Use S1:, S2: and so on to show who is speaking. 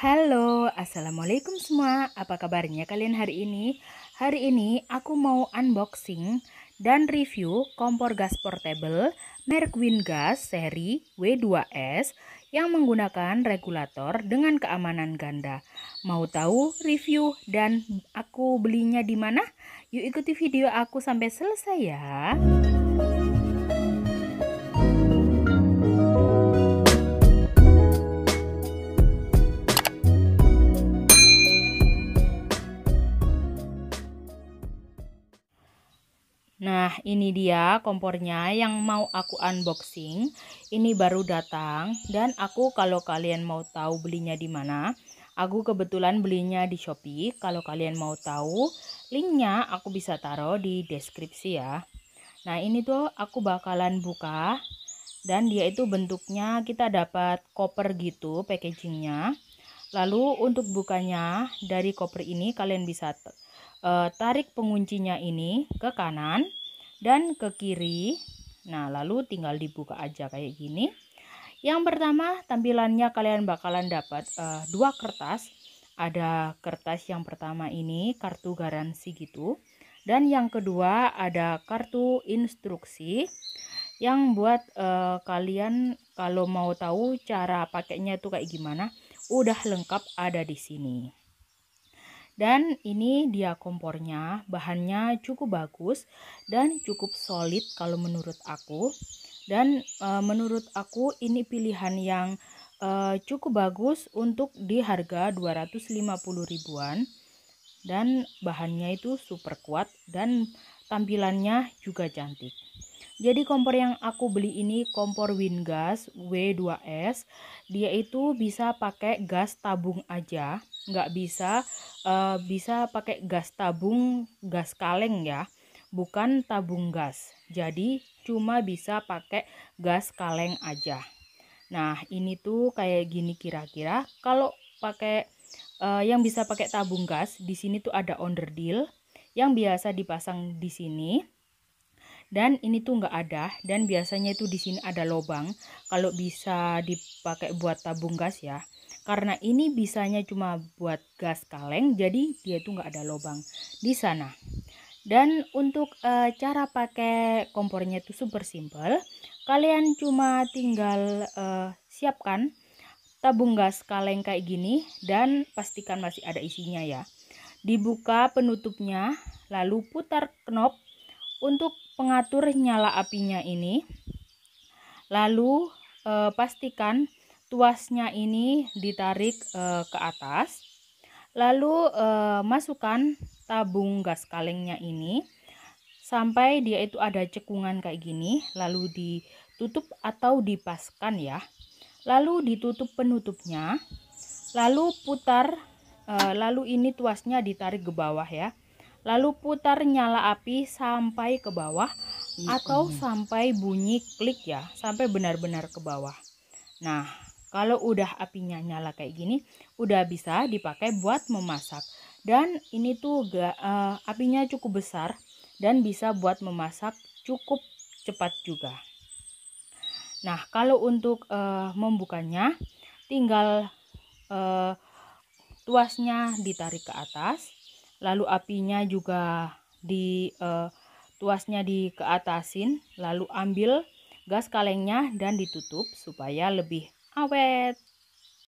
S1: Halo, Assalamualaikum semua Apa kabarnya kalian hari ini? Hari ini aku mau unboxing dan review kompor gas portable merek Wingas seri W2S yang menggunakan regulator dengan keamanan ganda. Mau tahu review dan aku belinya di mana? Yuk ikuti video aku sampai selesai ya. Nah, ini dia kompornya yang mau aku unboxing. Ini baru datang dan aku kalau kalian mau tahu belinya di mana, aku kebetulan belinya di Shopee. Kalau kalian mau tahu, linknya aku bisa taruh di deskripsi ya. Nah, ini tuh aku bakalan buka dan dia itu bentuknya kita dapat koper gitu packagingnya. Lalu untuk bukanya dari koper ini kalian bisa eh, tarik penguncinya ini ke kanan dan ke kiri. Nah, lalu tinggal dibuka aja kayak gini. Yang pertama, tampilannya kalian bakalan dapat uh, dua kertas. Ada kertas yang pertama ini kartu garansi gitu. Dan yang kedua ada kartu instruksi yang buat uh, kalian kalau mau tahu cara pakainya itu kayak gimana, udah lengkap ada di sini. Dan ini dia kompornya, bahannya cukup bagus dan cukup solid kalau menurut aku. Dan e, menurut aku ini pilihan yang e, cukup bagus untuk di harga 250 ribuan. Dan bahannya itu super kuat dan tampilannya juga cantik. Jadi kompor yang aku beli ini kompor gas W2S. Dia itu bisa pakai gas tabung aja, nggak bisa uh, bisa pakai gas tabung gas kaleng ya, bukan tabung gas. Jadi cuma bisa pakai gas kaleng aja. Nah ini tuh kayak gini kira-kira. Kalau pakai uh, yang bisa pakai tabung gas, di sini tuh ada onderdil yang biasa dipasang di sini dan ini tuh nggak ada dan biasanya itu di sini ada lubang kalau bisa dipakai buat tabung gas ya karena ini bisanya cuma buat gas kaleng jadi dia tuh nggak ada lubang di sana dan untuk e, cara pakai kompornya itu super simple kalian cuma tinggal e, siapkan tabung gas kaleng kayak gini dan pastikan masih ada isinya ya dibuka penutupnya lalu putar knob untuk pengatur nyala apinya ini, lalu e, pastikan tuasnya ini ditarik e, ke atas. Lalu e, masukkan tabung gas kalengnya ini sampai dia itu ada cekungan kayak gini, lalu ditutup atau dipaskan ya. Lalu ditutup penutupnya. Lalu putar e, lalu ini tuasnya ditarik ke bawah ya lalu putar nyala api sampai ke bawah atau iya. sampai bunyi klik ya, sampai benar-benar ke bawah. Nah, kalau udah apinya nyala kayak gini, udah bisa dipakai buat memasak. Dan ini tuh gak, uh, eh, apinya cukup besar dan bisa buat memasak cukup cepat juga. Nah, kalau untuk uh, membukanya tinggal uh, tuasnya ditarik ke atas lalu apinya juga di uh, tuasnya di ke atasin lalu ambil gas kalengnya dan ditutup supaya lebih awet